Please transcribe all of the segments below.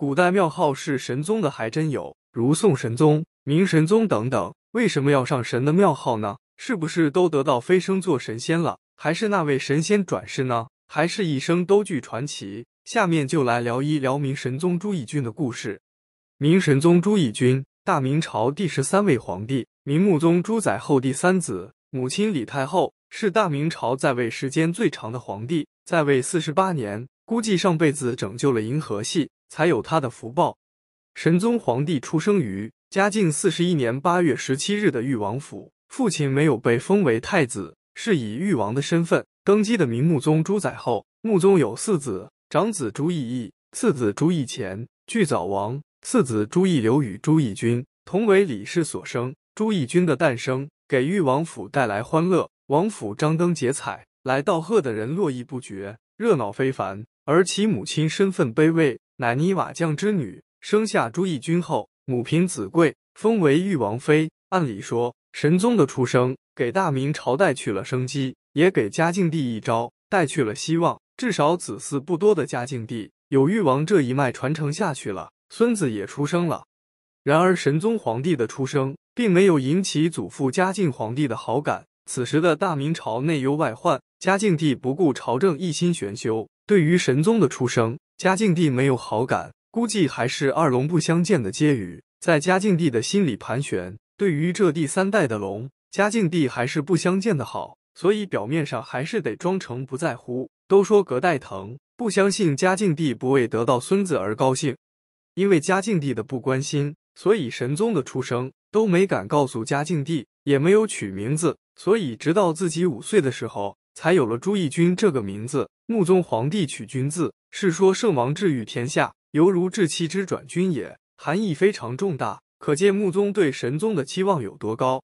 古代庙号是神宗的还真有，如宋神宗、明神宗等等。为什么要上神的庙号呢？是不是都得到飞升做神仙了？还是那位神仙转世呢？还是一生都具传奇？下面就来聊一聊明神宗朱翊钧的故事。明神宗朱翊钧，大明朝第十三位皇帝，明穆宗朱载后第三子，母亲李太后，是大明朝在位时间最长的皇帝，在位四十八年。估计上辈子拯救了银河系，才有他的福报。神宗皇帝出生于嘉靖四十一年八月十七日的裕王府，父亲没有被封为太子，是以裕王的身份登基的。明穆宗朱载后，穆宗有四子，长子朱翊义，次子朱翊前，俱早亡。次子朱翊刘与朱翊钧同为李氏所生。朱翊钧的诞生给裕王府带来欢乐，王府张灯结彩，来道贺的人络绎不绝，热闹非凡。而其母亲身份卑微，乃泥瓦匠之女。生下朱翊钧后，母凭子贵，封为裕王妃。按理说，神宗的出生给大明朝带去了生机，也给嘉靖帝一朝带去了希望。至少子嗣不多的嘉靖帝有裕王这一脉传承下去了，孙子也出生了。然而，神宗皇帝的出生并没有引起祖父嘉靖皇帝的好感。此时的大明朝内忧外患，嘉靖帝不顾朝政，一心玄修。对于神宗的出生，嘉靖帝没有好感，估计还是二龙不相见的结语在嘉靖帝的心里盘旋。对于这第三代的龙，嘉靖帝还是不相见的好，所以表面上还是得装成不在乎。都说隔代疼，不相信嘉靖帝不为得到孙子而高兴。因为嘉靖帝的不关心，所以神宗的出生都没敢告诉嘉靖帝，也没有取名字，所以直到自己五岁的时候。才有了朱翊钧这个名字。穆宗皇帝取“君”字，是说圣王治于天下，犹如治气之转君也，含义非常重大。可见穆宗对神宗的期望有多高。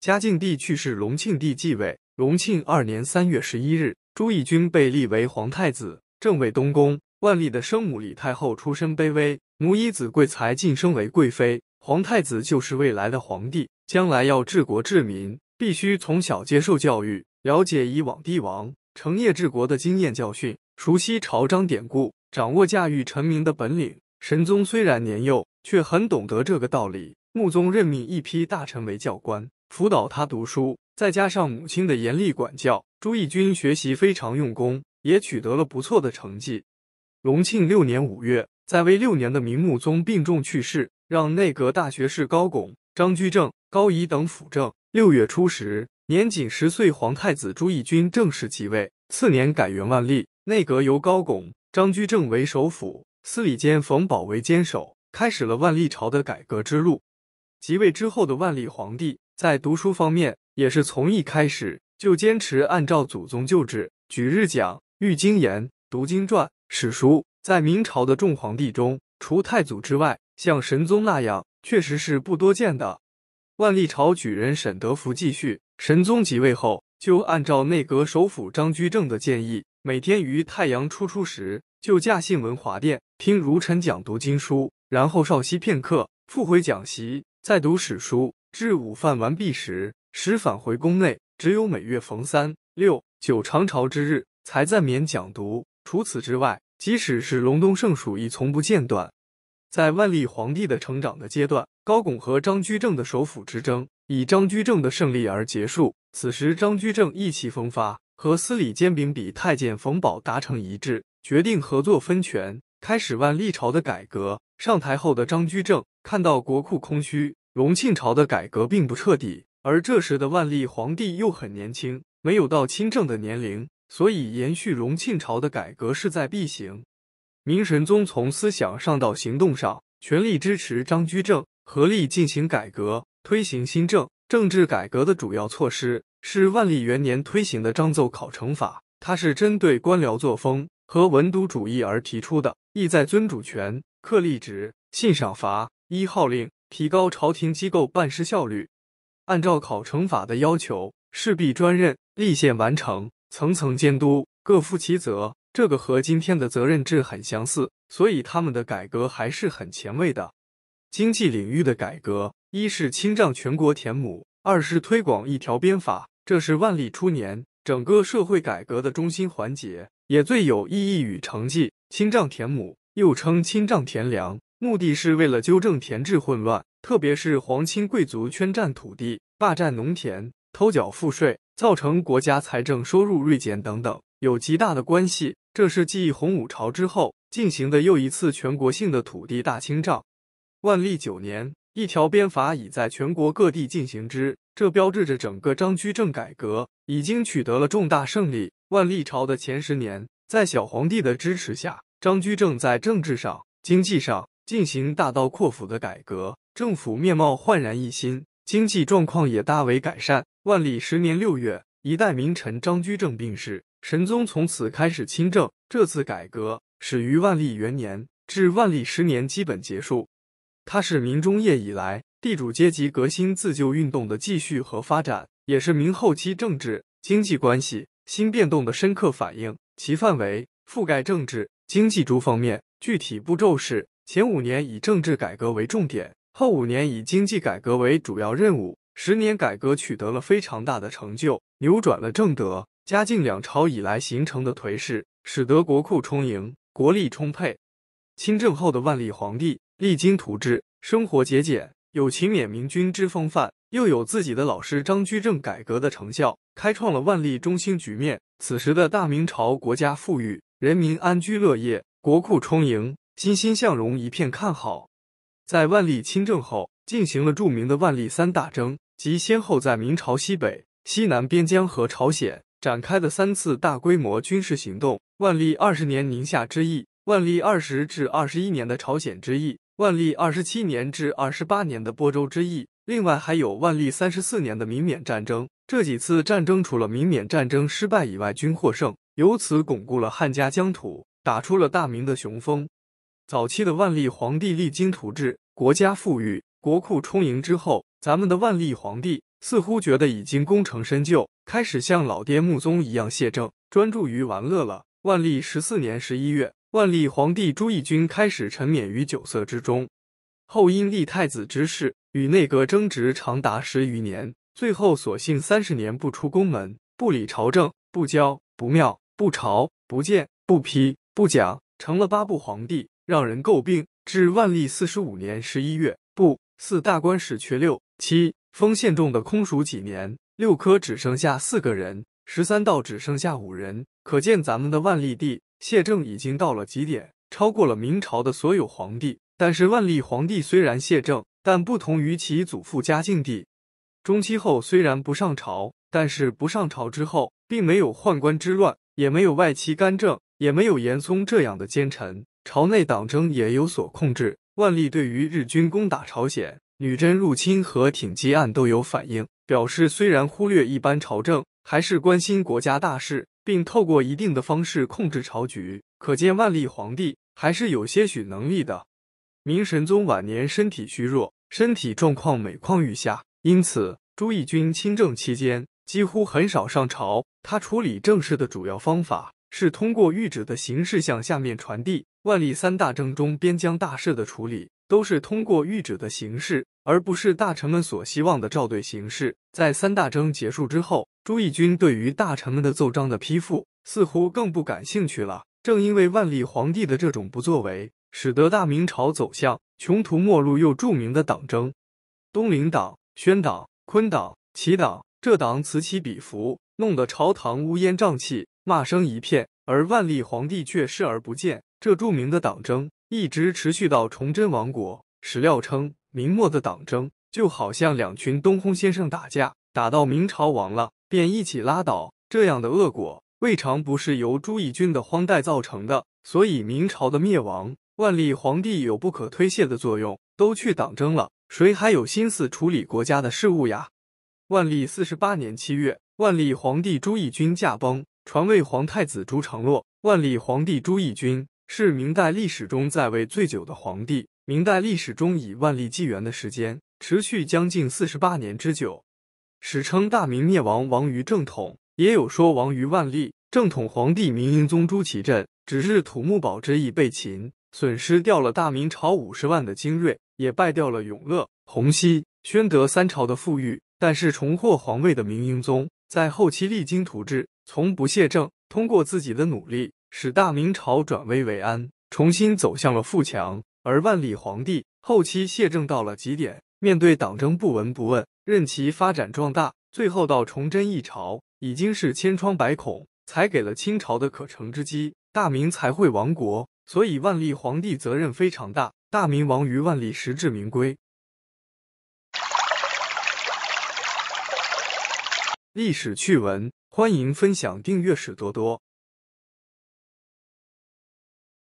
嘉靖帝去世，隆庆帝继位。隆庆二年三月十一日，朱翊钧被立为皇太子，正位东宫。万历的生母李太后出身卑微，母以子贵，才晋升为贵妃。皇太子就是未来的皇帝，将来要治国治民，必须从小接受教育。了解以往帝王成业治国的经验教训，熟悉朝章典故，掌握驾驭臣民的本领。神宗虽然年幼，却很懂得这个道理。穆宗任命一批大臣为教官，辅导他读书，再加上母亲的严厉管教，朱翊钧学习非常用功，也取得了不错的成绩。隆庆六年五月，在位六年的明穆宗病重去世，让内阁大学士高拱、张居正、高仪等辅政。六月初十。年仅十岁，皇太子朱翊钧正式即位，次年改元万历，内阁由高拱、张居正为首辅，司礼监冯保为监守，开始了万历朝的改革之路。即位之后的万历皇帝在读书方面也是从一开始就坚持按照祖宗旧制，举日讲、寓经言，读经传、史书。在明朝的众皇帝中，除太祖之外，像神宗那样确实是不多见的。万历朝举人沈德福继续。神宗即位后，就按照内阁首辅张居正的建议，每天于太阳初出时就驾幸文华殿听儒臣讲读经书，然后稍息片刻，复回讲席再读史书，至午饭完毕时时返回宫内。只有每月逢三、六、九长朝之日才暂免讲读，除此之外，即使是隆冬盛暑，亦从不间断。在万历皇帝的成长的阶段，高拱和张居正的首辅之争。以张居正的胜利而结束。此时，张居正意气风发，和司礼监秉笔太监冯保达成一致，决定合作分权，开始万历朝的改革。上台后的张居正看到国库空虚，隆庆朝的改革并不彻底，而这时的万历皇帝又很年轻，没有到亲政的年龄，所以延续隆庆朝的改革势在必行。明神宗从思想上到行动上全力支持张居正，合力进行改革。推行新政、政治改革的主要措施是万历元年推行的“章奏考成法”，它是针对官僚作风和文牍主义而提出的，意在尊主权、克吏职、信赏罚、一号令，提高朝廷机构办事效率。按照考成法的要求，事必专任，立宪完成，层层监督，各负其责。这个和今天的责任制很相似，所以他们的改革还是很前卫的。经济领域的改革。一是清丈全国田亩，二是推广一条鞭法。这是万历初年整个社会改革的中心环节，也最有意义与成绩。清丈田亩又称清丈田粮，目的是为了纠正田制混乱，特别是皇亲贵族圈占土地、霸占农田、偷缴赋税，造成国家财政收入锐减等等，有极大的关系。这是继洪武朝之后进行的又一次全国性的土地大清障。万历九年。一条鞭法已在全国各地进行之，这标志着整个张居正改革已经取得了重大胜利。万历朝的前十年，在小皇帝的支持下，张居正在政治上、经济上进行大刀阔斧的改革，政府面貌焕然一新，经济状况也大为改善。万历十年六月，一代名臣张居正病逝，神宗从此开始亲政。这次改革始于万历元年至万历十年，基本结束。它是明中叶以来地主阶级革新自救运动的继续和发展，也是明后期政治经济关系新变动的深刻反映。其范围覆盖政治、经济诸方面。具体步骤是：前五年以政治改革为重点，后五年以经济改革为主要任务。十年改革取得了非常大的成就，扭转了正德、嘉靖两朝以来形成的颓势，使得国库充盈，国力充沛。清政后的万历皇帝。励精图治，生活节俭，有勤勉明君之风范，又有自己的老师张居正改革的成效，开创了万历中兴局面。此时的大明朝国家富裕，人民安居乐业，国库充盈，欣欣向荣，一片看好。在万历亲政后，进行了著名的万历三大征，即先后在明朝西北、西南边疆和朝鲜展开的三次大规模军事行动。万历二十年宁夏之役，万历二十至二十一年的朝鲜之役。万历二十七年至二十八年的播州之役，另外还有万历三十四年的明缅战争。这几次战争除了明缅战争失败以外，均获胜，由此巩固了汉家疆土，打出了大明的雄风。早期的万历皇帝励精图治，国家富裕，国库充盈之后，咱们的万历皇帝似乎觉得已经功成身就，开始像老爹穆宗一样谢政，专注于玩乐了。万历十四年十一月。万历皇帝朱翊钧开始沉湎于酒色之中，后因立太子之事与内阁争执长达十余年，最后索性三十年不出宫门，不理朝政，不交不妙，不朝不见不批不讲，成了八部皇帝，让人诟病。至万历四十五年十一月，不四大官史缺六七，封献中的空署几年，六科只剩下四个人，十三道只剩下五人，可见咱们的万历帝。谢政已经到了极点，超过了明朝的所有皇帝。但是万历皇帝虽然谢政，但不同于其祖父嘉靖帝。中期后虽然不上朝，但是不上朝之后，并没有宦官之乱，也没有外戚干政，也没有严嵩这样的奸臣，朝内党争也有所控制。万历对于日军攻打朝鲜、女真入侵和挺击案都有反应，表示虽然忽略一般朝政，还是关心国家大事。并透过一定的方式控制朝局，可见万历皇帝还是有些许能力的。明神宗晚年身体虚弱，身体状况每况愈下，因此朱翊钧亲政期间几乎很少上朝。他处理政事的主要方法是通过谕旨的形式向下面传递。万历三大征中边疆大事的处理都是通过谕旨的形式，而不是大臣们所希望的照对形式。在三大征结束之后。朱翊钧对于大臣们的奏章的批复似乎更不感兴趣了。正因为万历皇帝的这种不作为，使得大明朝走向穷途末路。又著名的党争，东林党、宣党、坤党、齐党，这党此起彼伏，弄得朝堂乌烟瘴气，骂声一片。而万历皇帝却视而不见。这著名的党争一直持续到崇祯亡国。史料称，明末的党争就好像两群东烘先生打架，打到明朝亡了。便一起拉倒，这样的恶果未尝不是由朱翊钧的荒诞造成的。所以，明朝的灭亡，万历皇帝有不可推卸的作用。都去党争了，谁还有心思处理国家的事务呀？万历四十八年七月，万历皇帝朱翊钧驾崩，传位皇太子朱常洛。万历皇帝朱翊钧是明代历史中在位最久的皇帝，明代历史中以万历纪元的时间持续将近四十八年之久。史称大明灭亡，亡于正统，也有说亡于万历。正统皇帝明英宗朱祁镇，只是土木堡之役被擒，损失掉了大明朝五十万的精锐，也败掉了永乐、洪熙、宣德三朝的富裕。但是重获皇位的明英宗，在后期励精图治，从不懈政，通过自己的努力，使大明朝转危为安，重新走向了富强。而万历皇帝后期懈政到了极点。面对党争不闻不问，任其发展壮大，最后到崇祯一朝已经是千疮百孔，才给了清朝的可乘之机，大明才会亡国。所以万历皇帝责任非常大，大明亡于万历，实至名归。历史趣闻，欢迎分享，订阅史多多。